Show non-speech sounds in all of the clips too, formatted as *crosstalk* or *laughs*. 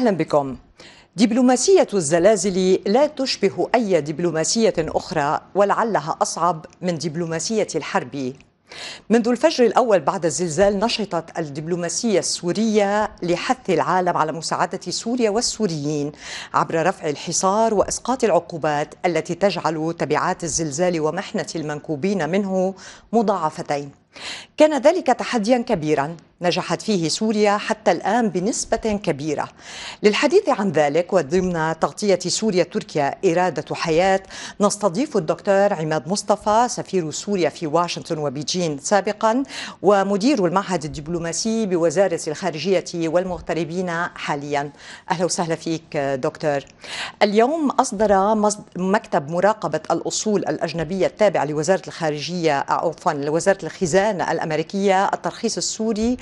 أهلا بكم دبلوماسية الزلازل لا تشبه أي دبلوماسية أخرى ولعلها أصعب من دبلوماسية الحرب منذ الفجر الأول بعد الزلزال نشطت الدبلوماسية السورية لحث العالم على مساعدة سوريا والسوريين عبر رفع الحصار وإسقاط العقوبات التي تجعل تبعات الزلزال ومحنة المنكوبين منه مضاعفتين كان ذلك تحديا كبيرا نجحت فيه سوريا حتى الآن بنسبة كبيرة للحديث عن ذلك وضمن تغطية سوريا تركيا إرادة حياة نستضيف الدكتور عماد مصطفى سفير سوريا في واشنطن وبيجين سابقا ومدير المعهد الدبلوماسي بوزارة الخارجية والمغتربين حاليا أهلا وسهلا فيك دكتور اليوم أصدر مكتب مراقبة الأصول الأجنبية التابع لوزارة الخارجية عفوا لوزارة الخزانة الأمريكية الترخيص السوري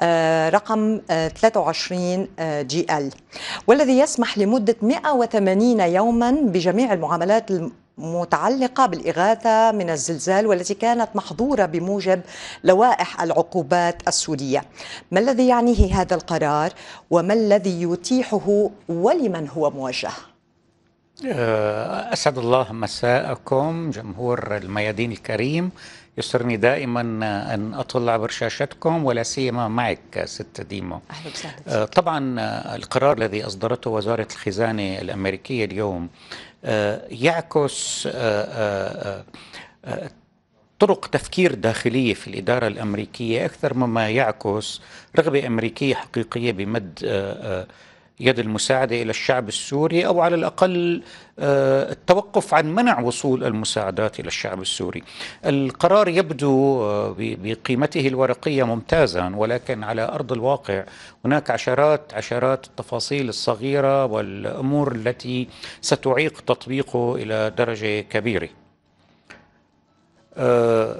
آه، رقم 23 آه، آه، جي ال والذي يسمح لمدة 180 يوما بجميع المعاملات متعلقة بالإغاثة من الزلزال والتي كانت محظورة بموجب لوائح العقوبات السورية ما الذي يعنيه هذا القرار وما الذي يتيحه ولمن هو موجه؟ أسعد الله مساءكم جمهور الميادين الكريم يسرني دائما أن أطل عبر شاشتكم ولا سيما معك ست ديمو أهلا وسهلا آه، طبعا آه، القرار الذي أصدرته وزارة الخزانة الأمريكية اليوم آه، يعكس طرق تفكير داخلية في الإدارة الأمريكية أكثر مما يعكس رغبة أمريكية حقيقية بمد يد المساعدة إلى الشعب السوري أو على الأقل آه، التوقف عن منع وصول المساعدات إلى الشعب السوري القرار يبدو آه، بقيمته الورقية ممتازا ولكن على أرض الواقع هناك عشرات عشرات التفاصيل الصغيرة والأمور التي ستعيق تطبيقه إلى درجة كبيرة آه،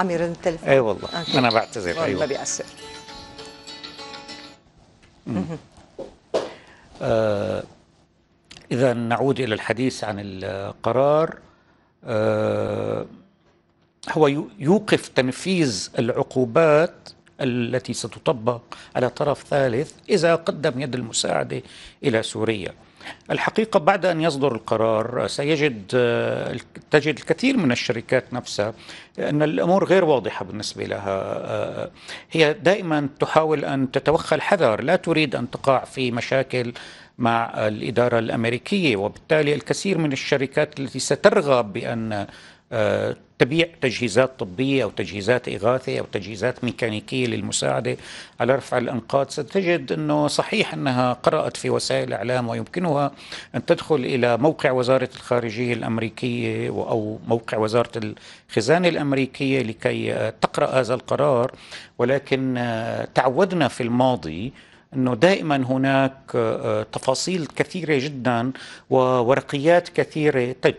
أمير عم يرن التليفون اي والله انا بعتذر أيوة. والله أيوة. ما بيأثر آه إذا نعود إلى الحديث عن القرار آه هو يوقف تنفيذ العقوبات التي ستطبق على طرف ثالث إذا قدم يد المساعدة إلى سوريا الحقيقة بعد أن يصدر القرار سيجد آه، تجد الكثير من الشركات نفسها أن الأمور غير واضحة بالنسبة لها آه، آه، هي دائما تحاول أن تتوخى الحذر لا تريد أن تقع في مشاكل مع الإدارة الأمريكية وبالتالي الكثير من الشركات التي سترغب بأن تبيع تجهيزات طبية أو تجهيزات إغاثة أو تجهيزات ميكانيكية للمساعدة على رفع الأنقاض ستجد أنه صحيح أنها قرأت في وسائل الإعلام ويمكنها أن تدخل إلى موقع وزارة الخارجية الأمريكية أو موقع وزارة الخزانة الأمريكية لكي تقرأ هذا القرار ولكن آه، تعودنا في الماضي انه دائما هناك آه، تفاصيل كثيره جدا وورقيات كثيره طيب،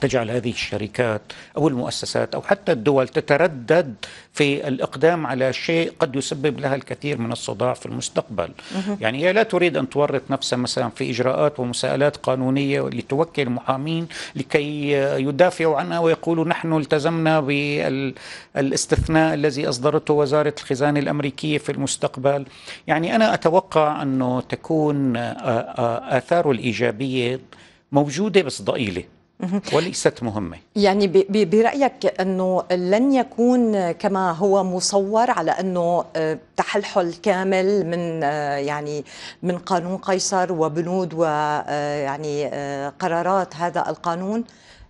تجعل هذه الشركات او المؤسسات او حتى الدول تتردد في الاقدام على شيء قد يسبب لها الكثير من الصداع في المستقبل. يعني هي لا تريد ان تورط نفسها مثلا في اجراءات ومساءلات قانونيه لتوكل محامين لكي يدافعوا عنها ويقولوا نحن التزمنا بالاستثناء الذي اصدرته وزاره الخزانه الامريكيه في المستقبل. يعني انا اتوقع انه تكون اثاره الايجابيه موجوده بس ضئيله. وليست مهمة يعني برأيك أنه لن يكون كما هو مصور على أنه آه، تحلحل كامل من آه، يعني من قانون قيصر وبنود ويعني آه، قرارات هذا القانون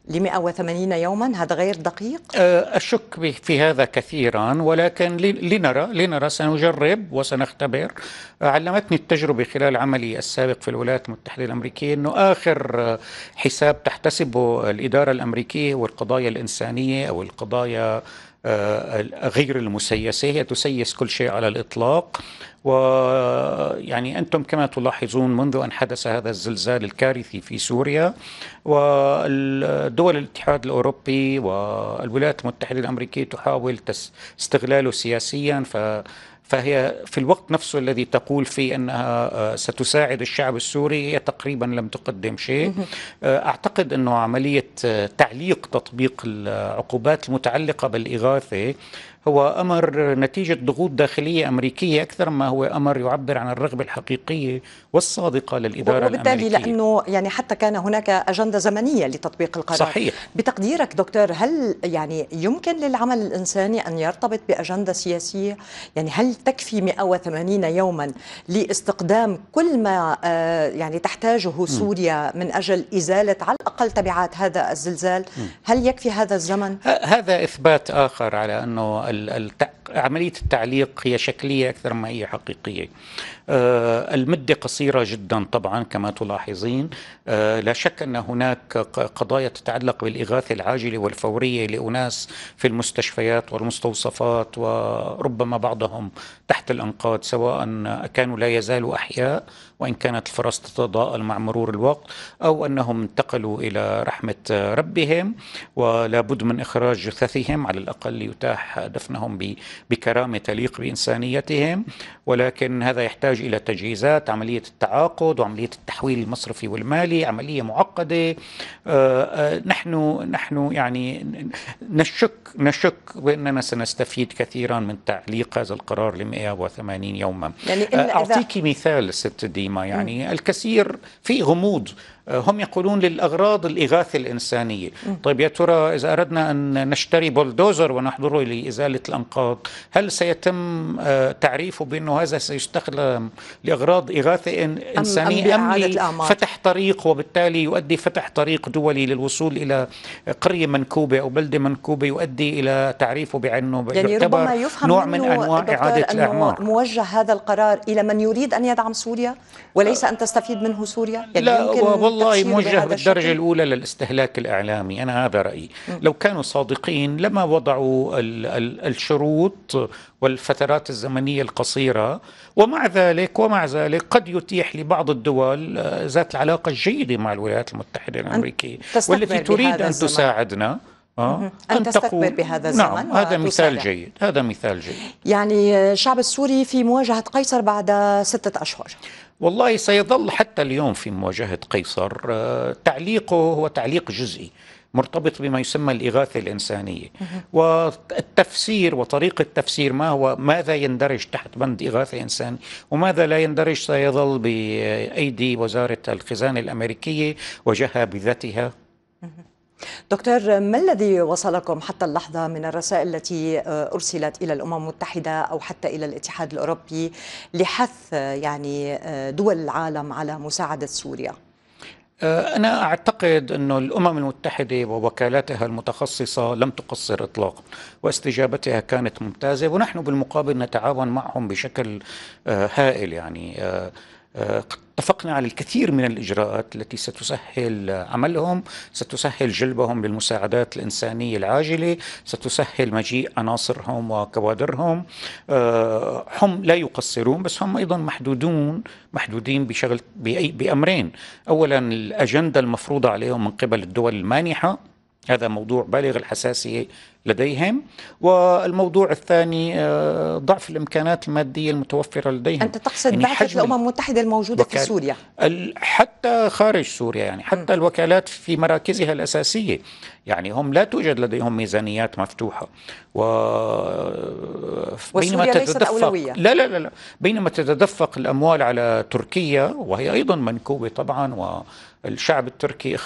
ل 180 يوما هذا غير دقيق؟ أشك أه، في هذا كثيرا ولكن لنرى لنرى سنجرب وسنختبر علمتني التجربة خلال عملي السابق في الولايات المتحدة الأمريكية أنه آخر حساب تحتسبه الإدارة الأمريكية هو القضايا الإنسانية أو القضايا آه، غير المسيسة هي تسيس كل شيء على الإطلاق ويعني أنتم كما تلاحظون منذ أن حدث هذا الزلزال الكارثي في سوريا والدول الاتحاد الأوروبي والولايات المتحدة الأمريكية تحاول استغلاله سياسيا ف فهي في الوقت نفسه الذي تقول فيه انها آه، ستساعد الشعب السوري هي تقريبا لم تقدم شيء آه، اعتقد انه عمليه آه، تعليق تطبيق العقوبات المتعلقه بالاغاثه هو امر نتيجه ضغوط داخليه امريكيه اكثر ما هو امر يعبر عن الرغبه الحقيقيه والصادقه للاداره وبالتالي الامريكيه وبالتالي لانه يعني حتى كان هناك اجنده زمنيه لتطبيق القرار صحيح بتقديرك دكتور هل يعني يمكن للعمل الانساني ان يرتبط باجنده سياسيه يعني هل تكفي 180 يوما لاستقدام كل ما آه، يعني تحتاجه سوريا من اجل ازاله على الاقل تبعات هذا الزلزال هل يكفي هذا الزمن هذا اثبات اخر على انه التأ عملية التعليق هي شكلية أكثر ما هي حقيقية آه، المدة قصيرة جدا طبعا كما تلاحظين آه، لا شك أن هناك قضايا تتعلق بالإغاثة العاجلة والفورية لأناس في المستشفيات والمستوصفات وربما بعضهم تحت الأنقاض سواء كانوا لا يزالوا أحياء وإن كانت الفرص تتضاءل مع مرور الوقت أو أنهم انتقلوا إلى رحمة ربهم ولا بد من إخراج جثثهم على الأقل يتاح دفنهم بكرامه تليق بانسانيتهم ولكن هذا يحتاج الى تجهيزات عمليه التعاقد وعمليه التحويل المصرفي والمالي عمليه معقده آه، آه، نحن نحن يعني نشك نشك باننا سنستفيد كثيرا من تعليق هذا القرار ل 180 يوما يعني آه، اعطيك مثال ست ديما يعني الكثير في غموض هم يقولون للأغراض الإغاثة الإنسانية طيب يا ترى إذا أردنا أن نشتري بولدوزر ونحضره لإزالة الأنقاض هل سيتم آه، تعريفه بأنه هذا سيستخدم لأغراض إغاثة إنسانية أم, أم فتح طريق وبالتالي يؤدي فتح طريق دولي للوصول إلى قرية منكوبة أو بلدة منكوبة يؤدي إلى تعريفه بأنه يعني يعتبر ربما يفهم نوع من أنواع إعادة الأعمار موجه هذا القرار إلى من يريد أن يدعم سوريا وليس آه. أن تستفيد منه سوريا يعني لا والله والله موجه بالدرجة الأولى للاستهلاك الإعلامي أنا هذا رأيي م. لو كانوا صادقين لما وضعوا الـ الـ الشروط والفترات الزمنية القصيرة ومع ذلك ومع ذلك قد يتيح لبعض الدول آه، ذات العلاقة الجيدة مع الولايات المتحدة الأمريكية والتي تريد أن تساعدنا آه، أن, أن تستكبر بهذا نعم، الزمن نعم هذا مثال جيد هذا مثال جيد يعني الشعب آه، السوري في مواجهة قيصر بعد ستة أشهر والله سيظل حتى اليوم في مواجهة قيصر آه، تعليقه هو تعليق جزئي مرتبط بما يسمى الإغاثة الإنسانية والتفسير وطريقة تفسير ما هو ماذا يندرج تحت بند إغاثة إنسانية وماذا لا يندرج سيظل بأيدي وزارة الخزانة الأمريكية وجهة بذاتها دكتور ما الذي وصلكم حتى اللحظة من الرسائل التي آه، أرسلت إلى الأمم المتحدة أو حتى إلى الاتحاد الأوروبي لحث يعني آه، دول العالم على مساعدة سوريا؟ آه، أنا أعتقد أن الأمم المتحدة ووكالاتها المتخصصة لم تقصر إطلاقا واستجابتها كانت ممتازة ونحن بالمقابل نتعاون معهم بشكل هائل يعني اتفقنا على الكثير من الإجراءات التي ستسهل عملهم ستسهل جلبهم للمساعدات الإنسانية العاجلة ستسهل مجيء عناصرهم وكوادرهم آه، هم لا يقصرون بس هم أيضا محدودون محدودين بشغل بأمرين أولا الأجندة المفروضة عليهم من قبل الدول المانحة هذا موضوع بالغ الحساسية لديهم والموضوع الثاني آه، ضعف الامكانات الماديه المتوفره لديهم انت تقصد يعني بعثه الامم المتحده الموجوده في سوريا حتى خارج سوريا يعني حتى م. الوكالات في مراكزها الاساسيه يعني هم لا توجد لديهم ميزانيات مفتوحه و بينما تتدفق لا لا لا, لا. بينما تتدفق الاموال على تركيا وهي ايضا منكوبه طبعا و الشعب التركي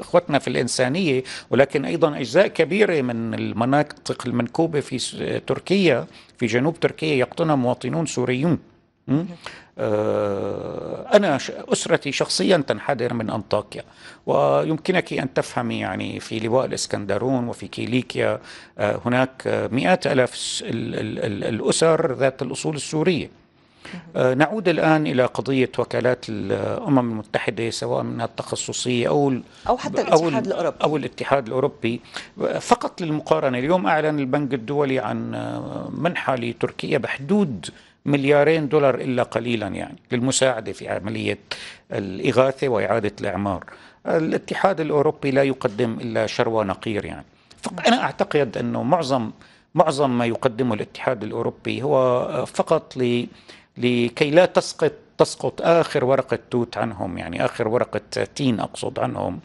اخوتنا في الانسانيه ولكن ايضا اجزاء كبيرة من المناطق المنكوبة في تركيا في جنوب تركيا يقطنها مواطنون سوريون آه، أنا أسرتي شخصيا تنحدر من أنطاكيا ويمكنك أن تفهمي يعني في لواء الإسكندرون وفي كيليكيا آه، هناك مئات ألاف الأسر ذات الأصول السورية آه، نعود الآن إلى قضية وكالات الأمم المتحدة سواء منها التخصصية أو أو حتى الاتحاد الأوروبي أو الاتحاد الأوروبي فقط للمقارنة اليوم أعلن البنك الدولي عن آه، منحة لتركيا بحدود مليارين دولار إلا قليلا يعني للمساعدة في عملية الإغاثة وإعادة الإعمار الاتحاد الأوروبي لا يقدم إلا شروى نقير يعني فأنا أعتقد أنه معظم معظم ما يقدمه الاتحاد الأوروبي هو آه، فقط ل لكي لا تسقط تسقط اخر ورقه توت عنهم يعني اخر ورقه تين اقصد عنهم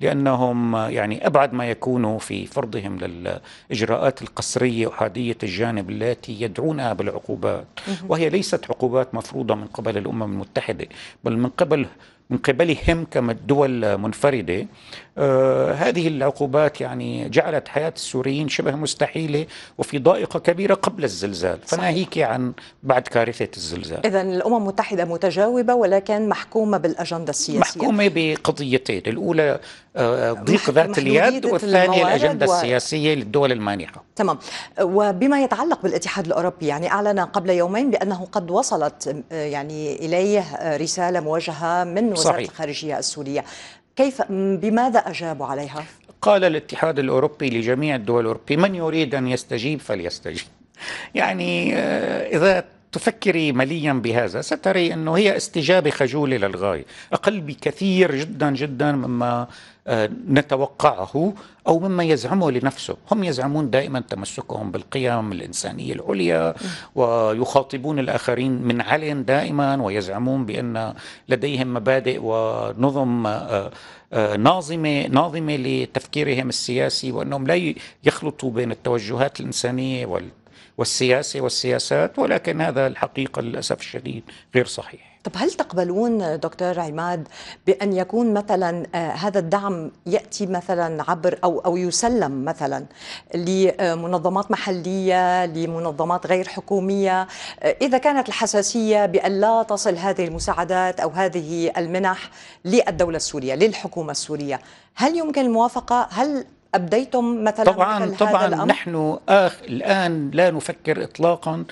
لانهم يعني ابعد ما يكونوا في فرضهم للاجراءات القسريه احاديه الجانب التي يدعونها بالعقوبات وهي ليست عقوبات مفروضه من قبل الامم المتحده بل من قبل من قبلهم كدول منفردة آه، هذه العقوبات يعني جعلت حياة السوريين شبه مستحيلة وفي ضائقة كبيرة قبل الزلزال فناهيك عن بعد كارثة الزلزال إذا الأمم المتحدة متجاوبة ولكن محكومة بالأجندة السياسية محكومة بقضيتين الأولى ضيق ذات اليد والثانية الأجندة السياسية للدول المانحة تمام وبما يتعلق بالاتحاد الأوروبي يعني أعلن قبل يومين بأنه قد وصلت آه، يعني إليه آه، رسالة موجهة من وزارة صحيح. الخارجية السورية كيف بماذا أجابوا عليها؟ قال الاتحاد الأوروبي لجميع الدول الأوروبية من يريد أن يستجيب فليستجيب يعني آه، إذا تفكري مليا بهذا ستري أنه هي استجابة خجولة للغاية أقل بكثير جدا جدا مما آه، نتوقعه أو مما يزعمه لنفسه هم يزعمون دائما تمسكهم بالقيم الإنسانية العليا ويخاطبون الآخرين من علن دائما ويزعمون بأن لديهم مبادئ ونظم آه، آه، ناظمة ناظمة لتفكيرهم السياسي وأنهم لا يخلطوا بين التوجهات الإنسانية وال والسياسه والسياسات ولكن هذا الحقيقه للاسف الشديد غير صحيح طب هل تقبلون دكتور عماد بان يكون مثلا آه، هذا الدعم ياتي مثلا عبر او او يسلم مثلا لمنظمات محليه لمنظمات غير حكوميه آه، اذا كانت الحساسيه بان لا تصل هذه المساعدات او هذه المنح للدوله السوريه للحكومه السوريه هل يمكن الموافقه هل أبديتم مثلا طبعا مثل طبعا هذا الأمر؟ نحن آخ الآن لا نفكر إطلاقا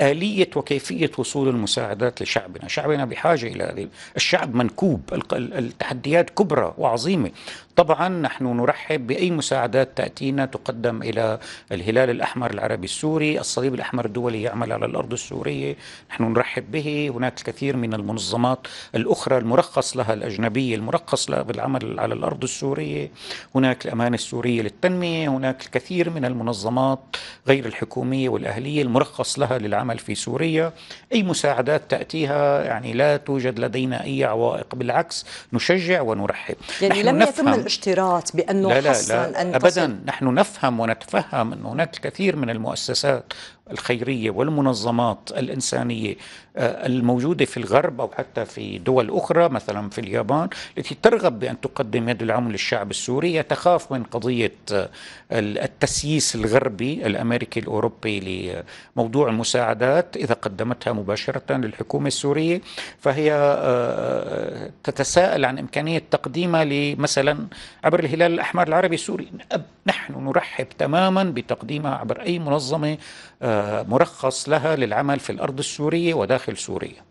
آلية وكيفية وصول المساعدات لشعبنا شعبنا بحاجة إلى هذه الشعب منكوب التحديات كبرى وعظيمة طبعا نحن نرحب بأي مساعدات تأتينا تقدم إلى الهلال الأحمر العربي السوري الصليب الأحمر الدولي يعمل على الأرض السورية نحن نرحب به هناك الكثير من المنظمات الأخرى المرخص لها الأجنبية المرخص لها بالعمل على الأرض السورية هناك الأمانة السورية للتنمية هناك الكثير من المنظمات غير الحكومية والأهلية المرخص لها للعمل العمل في سوريا أي مساعدات تأتيها يعني لا توجد لدينا أي عوائق بالعكس نشجع ونرحب يعني نحن لم نفهم يتم الاشتراط بأنه لا لا لا أن أبدا نحن نفهم ونتفهم أن هناك الكثير من المؤسسات الخيريه والمنظمات الانسانيه آه، الموجوده في الغرب او حتى في دول اخرى مثلا في اليابان التي ترغب بان تقدم يد العون للشعب السوري تخاف من قضيه آه، التسييس الغربي الامريكي الاوروبي لموضوع المساعدات اذا قدمتها مباشره للحكومه السوريه فهي آه، تتساءل عن امكانيه تقديمها لمثلا عبر الهلال الاحمر العربي السوري نحن نرحب تماما بتقديمها عبر اي منظمه مرخص لها للعمل في الأرض السورية وداخل سوريا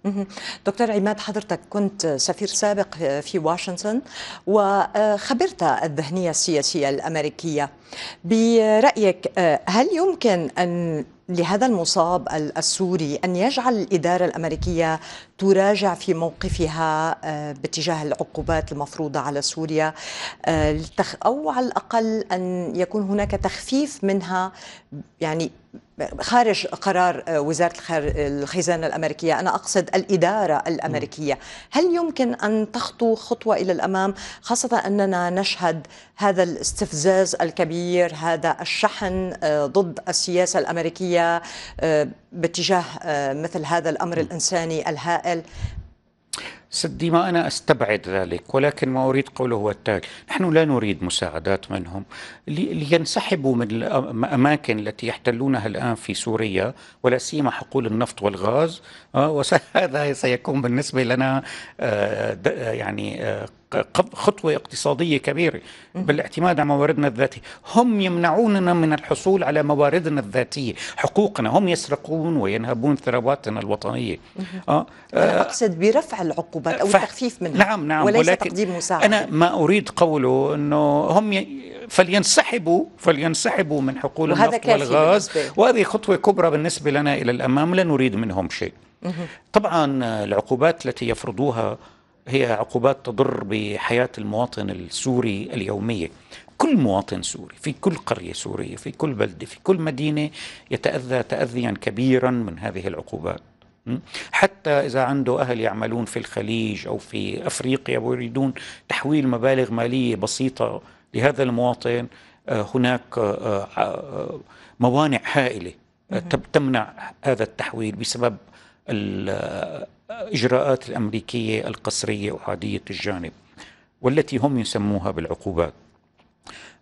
دكتور عماد حضرتك كنت سفير سابق في واشنطن وخبرت الذهنية السياسية الأمريكية برأيك هل يمكن أن لهذا المصاب السوري أن يجعل الإدارة الأمريكية تراجع في موقفها آه، باتجاه العقوبات المفروضة على سوريا آه، أو على الأقل أن يكون هناك تخفيف منها يعني خارج قرار آه، وزارة الخزانة الأمريكية أنا أقصد الإدارة الأمريكية هل يمكن أن تخطو خطوة إلى الأمام خاصة أننا نشهد هذا الاستفزاز الكبير هذا الشحن ضد السياسة الأمريكية باتجاه آه، مثل هذا الأمر الإنساني الهائل سدي ما أنا أستبعد ذلك ولكن ما أريد قوله هو التالي نحن لا نريد مساعدات منهم لينسحبوا من الأماكن التي يحتلونها الآن في سوريا ولا سيما حقول النفط والغاز آه، وهذا *laughs* سيكون بالنسبة لنا آه، يعني خطوة اقتصادية كبيرة بالاعتماد على مواردنا الذاتية هم يمنعوننا من الحصول على مواردنا الذاتية حقوقنا هم يسرقون وينهبون ثرواتنا الوطنية آه،, آه. أنا أقصد برفع العقوبات أو التخفيف منها نعم نعم وليس ولكن تقديم مساعدة أنا ما أريد قوله أنه هم ي... فلينسحبوا فلينسحبوا من حقول النفط والغاز وهذه خطوة كبرى بالنسبة لنا إلى الأمام لا نريد منهم شيء طبعا العقوبات التي يفرضوها هي عقوبات تضر بحياة المواطن السوري اليومية كل مواطن سوري في كل قرية سورية في كل بلدة في كل مدينة يتأذى تأذيا كبيرا من هذه العقوبات حتى إذا عنده أهل يعملون في الخليج أو في أفريقيا ويريدون تحويل مبالغ مالية بسيطة لهذا المواطن آه، هناك آه، آه، موانع هائلة تمنع هذا التحويل بسبب الإجراءات الأمريكية القسرية أحادية الجانب والتي هم يسموها بالعقوبات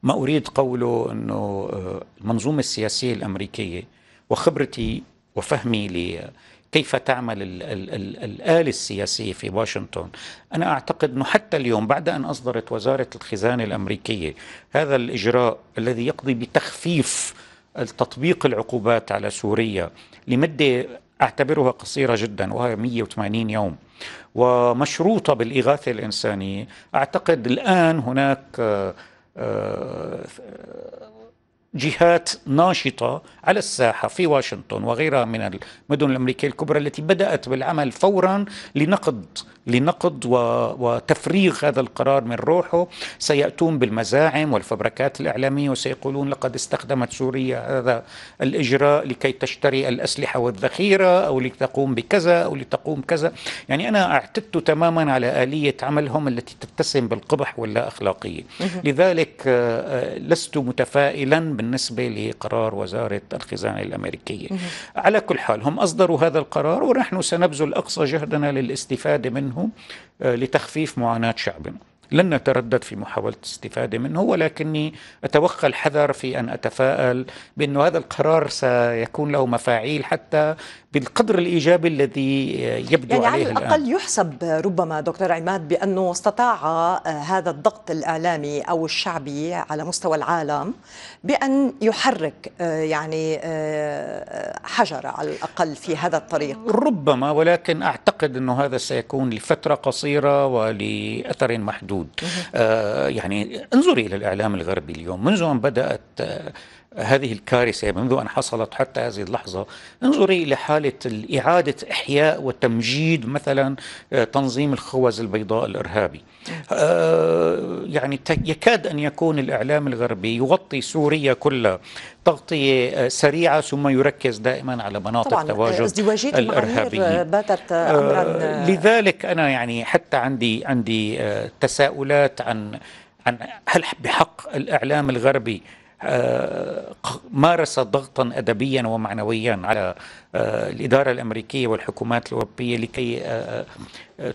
ما أريد قوله أنه آه، المنظومة السياسية الأمريكية وخبرتي وفهمي لكيف تعمل الـ الـ الـ الآلة السياسية في واشنطن أنا أعتقد أنه حتى اليوم بعد أن أصدرت وزارة الخزانة الأمريكية هذا الإجراء الذي يقضي بتخفيف تطبيق العقوبات على سوريا لمدة أعتبرها قصيرة جدا وهي 180 يوم ومشروطة بالإغاثة الإنسانية أعتقد الآن هناك آه، آه، جهات ناشطه على الساحه في واشنطن وغيرها من المدن الامريكيه الكبرى التي بدات بالعمل فورا لنقد لنقد وتفريغ هذا القرار من روحه سياتون بالمزاعم والفبركات الاعلاميه وسيقولون لقد استخدمت سوريا هذا الاجراء لكي تشتري الاسلحه والذخيره او لتقوم بكذا او لتقوم كذا يعني انا اعتدت تماما على اليه عملهم التي تتسم بالقبح واللا اخلاقيه لذلك آه، آه، لست متفائلا بالنسبة لقرار وزارة الخزانة الأمريكية على كل حال هم أصدروا هذا القرار ونحن سنبذل أقصى جهدنا للاستفادة منه آه، لتخفيف معاناة شعبنا لن نتردد في محاولة الاستفادة منه ولكني أتوخى الحذر في أن أتفائل بأن هذا القرار سيكون له مفاعيل حتى بالقدر الإيجابي الذي يبدو يعني عليه الآن على الأقل الآن. يحسب ربما دكتور عماد بأنه استطاع آه، هذا الضغط الإعلامي أو الشعبي على مستوى العالم بأن يحرك آه، يعني آه، حجر على الأقل في هذا الطريق ربما ولكن أعتقد أنه هذا سيكون لفترة قصيرة ولأثر محدود محدود آه، يعني انظري إلى الإعلام الغربي اليوم منذ أن بدأت آه، هذه الكارثة منذ أن حصلت حتى هذه اللحظة انظري الى حاله إعادة إحياء وتمجيد مثلا آه، تنظيم الخوذ البيضاء الإرهابي آه، يعني يكاد أن يكون الإعلام الغربي يغطي سوريا كلها تغطية آه، سريعة ثم يركز دائما على مناطق تواجد الإرهابيين باتت أمرا لذلك أنا يعني حتى عندي عندي تساؤلات عن عن هل بحق الإعلام الغربي آه، مارس ضغطا ادبيا ومعنويا على آه، الاداره الامريكيه والحكومات الاوروبيه لكي آه،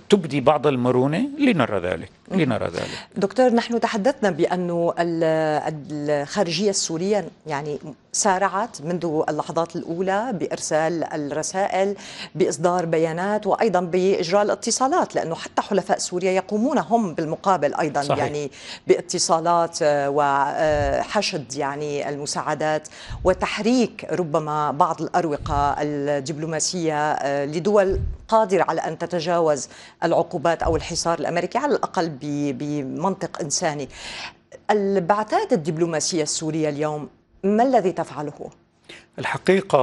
تبدي بعض المرونه لنرى ذلك لنرى إيه ذلك دكتور نحن تحدثنا بأن الخارجية السورية يعني سارعت منذ اللحظات الأولى بإرسال الرسائل بإصدار بيانات وأيضا بإجراء الاتصالات لأنه حتى حلفاء سوريا يقومون هم بالمقابل أيضا صحيح. يعني باتصالات آه، وحشد يعني المساعدات وتحريك ربما بعض الأروقة الدبلوماسية آه، لدول قادرة على أن تتجاوز العقوبات أو الحصار الأمريكي على الأقل بمنطق إنساني البعثات الدبلوماسية السورية اليوم ما الذي تفعله؟ الحقيقة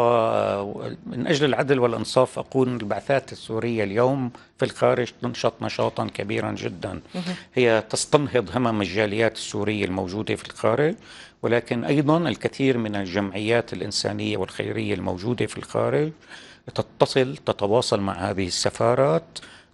من أجل العدل والإنصاف أقول البعثات السورية اليوم في الخارج تنشط نشاطا كبيرا جدا هي تستنهض همم الجاليات السورية الموجودة في الخارج ولكن أيضا الكثير من الجمعيات الإنسانية والخيرية الموجودة في الخارج تتصل تتواصل مع هذه السفارات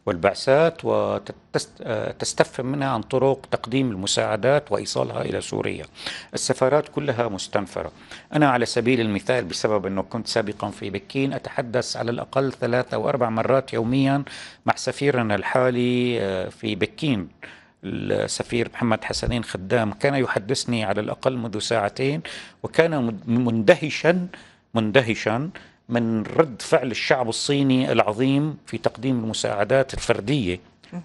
والبعثات وتستفهم منها عن طرق تقديم المساعدات وإيصالها إلى سوريا السفارات كلها مستنفرة أنا على سبيل المثال بسبب أنه كنت سابقا في بكين أتحدث على الأقل ثلاثة أو أربع مرات يوميا مع سفيرنا الحالي آه، في بكين السفير محمد حسنين خدام كان يحدثني على الأقل منذ ساعتين وكان مندهشا مندهشا من رد فعل الشعب الصيني العظيم في تقديم المساعدات الفردية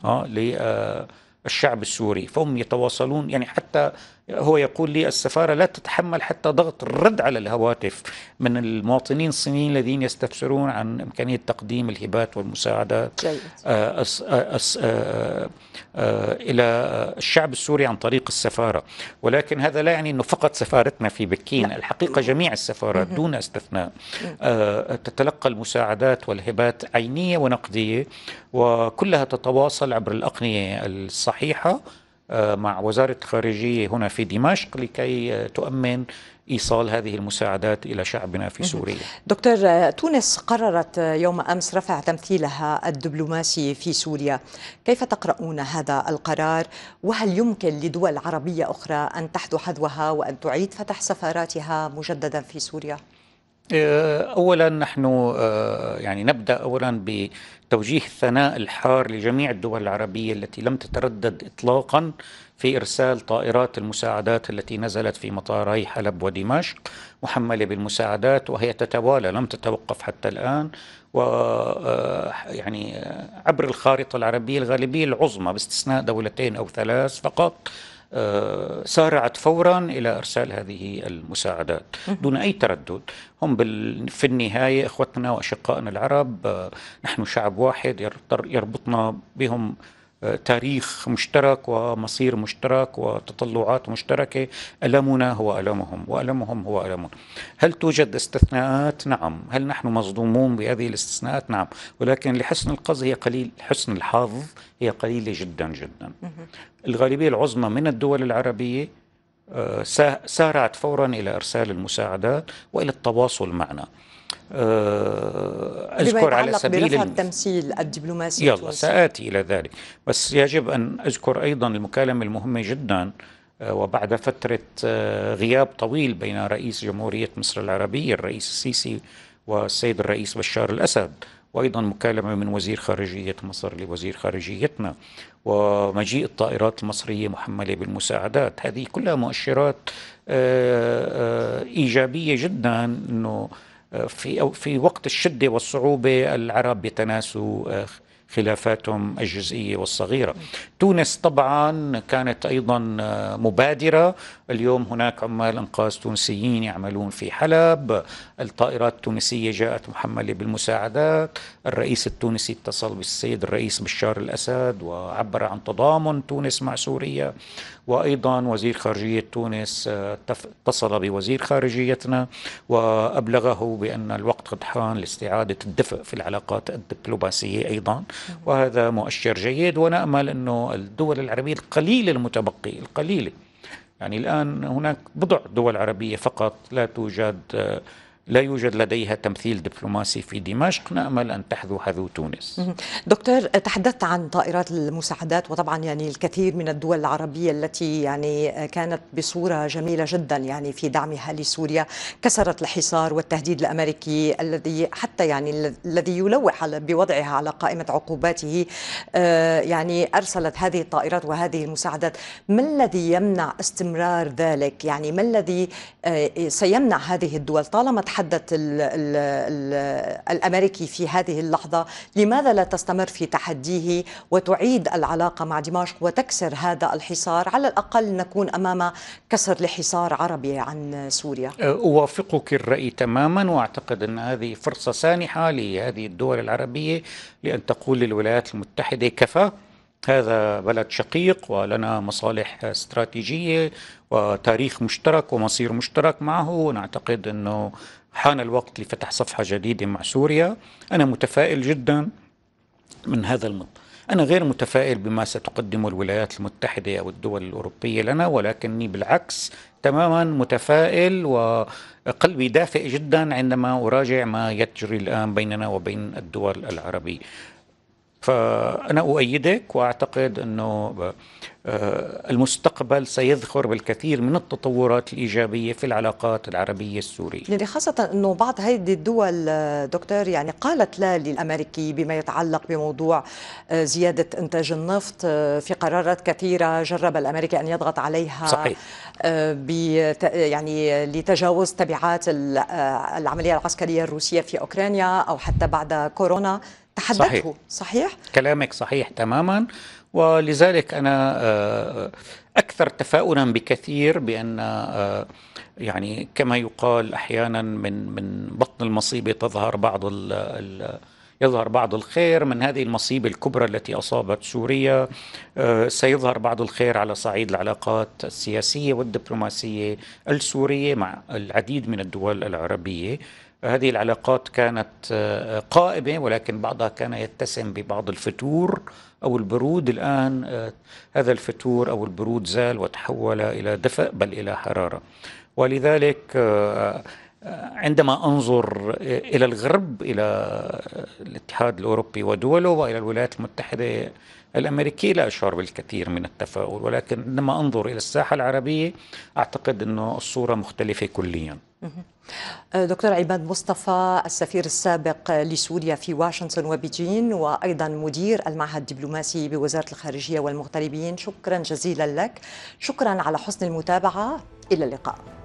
آه، للشعب السوري فهم يتواصلون يعني حتى هو يقول لي السفارة لا تتحمل حتى ضغط الرد على الهواتف من المواطنين الصينيين الذين يستفسرون عن إمكانية تقديم الهبات والمساعدات آآ آه، آه، آه، إلى الشعب السوري عن طريق السفارة ولكن هذا لا يعني أنه فقط سفارتنا في بكين لا. الحقيقة جميع السفارات دون استثناء تتلقى المساعدات والهبات عينية ونقدية وكلها تتواصل عبر الأقنية الصحيحة آه، مع وزارة الخارجية هنا في دمشق لكي آه، تؤمن ايصال هذه المساعدات الى شعبنا في سوريا. دكتور آه، تونس قررت يوم امس رفع تمثيلها الدبلوماسي في سوريا، كيف تقرؤون هذا القرار؟ وهل يمكن لدول عربيه اخرى ان تحذو حذوها وان تعيد فتح سفاراتها مجددا في سوريا؟ آه، اولا نحن آه، يعني نبدا اولا بتوجيه الثناء الحار لجميع الدول العربيه التي لم تتردد اطلاقا في ارسال طائرات المساعدات التي نزلت في مطاري حلب ودمشق محمله بالمساعدات وهي تتوالى لم تتوقف حتى الان و آه، يعني عبر الخارطه العربيه الغالبيه العظمى باستثناء دولتين او ثلاث فقط آه، سارعت فورا إلى إرسال هذه المساعدات دون أي تردد هم في النهاية إخوتنا وأشقائنا العرب آه، نحن شعب واحد يربطنا بهم تاريخ مشترك ومصير مشترك وتطلعات مشتركه المنا هو المهم والمهم هو المنا هل توجد استثناءات نعم هل نحن مصدومون بهذه الاستثناءات نعم ولكن لحسن القصد هي قليل حسن الحظ هي قليله جدا جدا الغالبيه العظمى من الدول العربيه آه، سارعت فورا الى ارسال المساعدات والى التواصل معنا آه، اذكر على سبيل التمثيل الدبلوماسي يلا ساتي الى ذلك بس يجب ان اذكر ايضا المكالمه المهمه جدا آه، وبعد فتره آه، غياب طويل بين رئيس جمهوريه مصر العربيه الرئيس السيسي والسيد الرئيس بشار الاسد وايضا مكالمه من وزير خارجيه مصر لوزير خارجيتنا ومجيء الطائرات المصريه محمله بالمساعدات هذه كلها مؤشرات ايجابيه جدا انه في في وقت الشده والصعوبه العرب يتناسوا آه، خلافاتهم الجزئيه والصغيره. تونس طبعا كانت ايضا آه، مبادره اليوم هناك عمال انقاذ تونسيين يعملون في حلب الطائرات التونسيه جاءت محمله بالمساعدات الرئيس التونسي اتصل بالسيد الرئيس بشار الاسد وعبر عن تضامن تونس مع سوريا وايضا وزير خارجيه تونس آه، اتصل بوزير خارجيتنا وابلغه بان الوقت قد حان لاستعاده الدفء في العلاقات الدبلوماسيه ايضا وهذا مؤشر جيد ونامل انه الدول العربيه القليله المتبقيه القليله يعني الآن هناك بضع دول عربية فقط لا توجد آه، لا يوجد لديها تمثيل دبلوماسي في دمشق نأمل أن تحذو حذو تونس دكتور تحدثت عن طائرات المساعدات وطبعا يعني الكثير من الدول العربية التي يعني كانت بصورة جميلة جدا يعني في دعمها لسوريا كسرت الحصار والتهديد الأمريكي الذي حتى يعني الذي يلوح بوضعها على قائمة عقوباته آه، يعني أرسلت هذه الطائرات وهذه المساعدات ما الذي يمنع استمرار ذلك يعني ما الذي آه، سيمنع هذه الدول طالما يتحدث الـ الـ الـ الامريكي في هذه اللحظه لماذا لا تستمر في تحديه وتعيد العلاقه مع دمشق وتكسر هذا الحصار على الاقل نكون امام كسر لحصار عربي عن سوريا أه، اوافقك الراي تماما واعتقد ان هذه فرصه سانحه لهذه الدول العربيه لان تقول للولايات المتحده كفى هذا بلد شقيق ولنا مصالح استراتيجيه وتاريخ مشترك ومصير مشترك معه ونعتقد انه حان الوقت لفتح صفحه جديده مع سوريا انا متفائل جدا من هذا المنطق أنا غير متفائل بما ستقدمه الولايات المتحدة أو الدول الأوروبية لنا ولكني بالعكس تماما متفائل وقلبي دافئ جدا عندما أراجع ما يجري الآن بيننا وبين الدول العربية فأنا أؤيدك وأعتقد أنه آه، المستقبل سيذخر بالكثير من التطورات الإيجابية في العلاقات العربية السورية يعني خاصة أنه بعض هذه الدول آه، دكتور يعني قالت لا للأمريكي بما يتعلق بموضوع آه، زيادة إنتاج النفط في قرارات كثيرة جرب الأمريكي أن يضغط عليها صحيح. يعني لتجاوز تبعات العملية العسكرية الروسية في أوكرانيا أو حتى بعد كورونا تحدثه صحيح. صحيح كلامك صحيح تماما ولذلك انا آه، اكثر تفاؤلا بكثير بان آه، يعني كما يقال احيانا من من بطن المصيبه تظهر بعض ال ال يظهر بعض الخير من هذه المصيبة الكبرى التي أصابت سوريا آه، سيظهر بعض الخير على صعيد العلاقات السياسية والدبلوماسية السورية مع العديد من الدول العربية هذه العلاقات كانت آه، قائمة ولكن بعضها كان يتسم ببعض الفتور أو البرود الآن آه، هذا الفتور أو البرود زال وتحول إلى دفء بل إلى حرارة ولذلك آه، عندما انظر الى الغرب الى الاتحاد الاوروبي ودوله والى الولايات المتحده الأمريكي لا أشعر بالكثير من التفاؤل ولكن عندما أنظر إلى الساحة العربية أعتقد أنه الصورة مختلفة كلياً أه، دكتور عماد مصطفى السفير السابق لسوريا في واشنطن وبيجين وايضا مدير المعهد الدبلوماسي بوزاره الخارجيه والمغتربين شكرا جزيلا لك شكرا على حسن المتابعه الى اللقاء